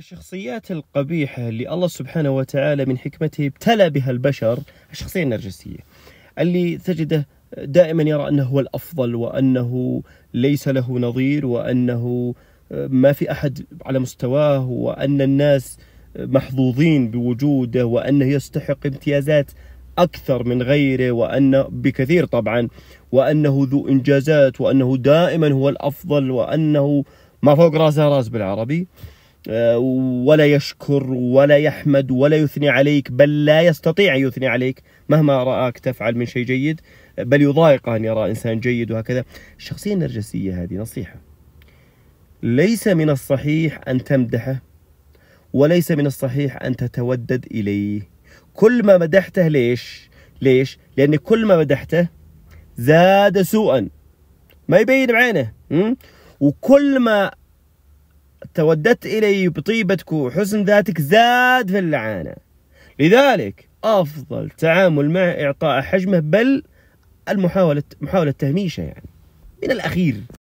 الشخصيات القبيحة اللي الله سبحانه وتعالى من حكمته ابتلى بها البشر الشخصية النرجسية اللي تجده دائما يرى أنه هو الأفضل وأنه ليس له نظير وأنه آه، ما في أحد على مستواه وأن الناس محظوظين بوجوده وأنه يستحق امتيازات أكثر من غيره وأن بكثير طبعا وأنه ذو إنجازات وأنه دائما هو الأفضل وأنه ما فوق راسه راس بالعربي آه، ولا يشكر ولا يحمد ولا يثني عليك بل لا يستطيع أن يثني عليك مهما رآك تفعل من شيء جيد بل يضايقه أن يرى إنسان جيد وهكذا الشخصية النرجسية هذه نصيحة ليس من الصحيح أن تمدحه وليس من الصحيح أن تتودد إليه كل ما مدحته ليش؟ ليش؟ لأن كل ما مدحته زاد سوءا ما يبين بعينه وكل ما توددت إلي بطيبتك وحسن ذاتك زاد في اللعانة لذلك أفضل تعامل مع إعطاء حجمه بل المحاولة محاولة تهميشه يعني من الأخير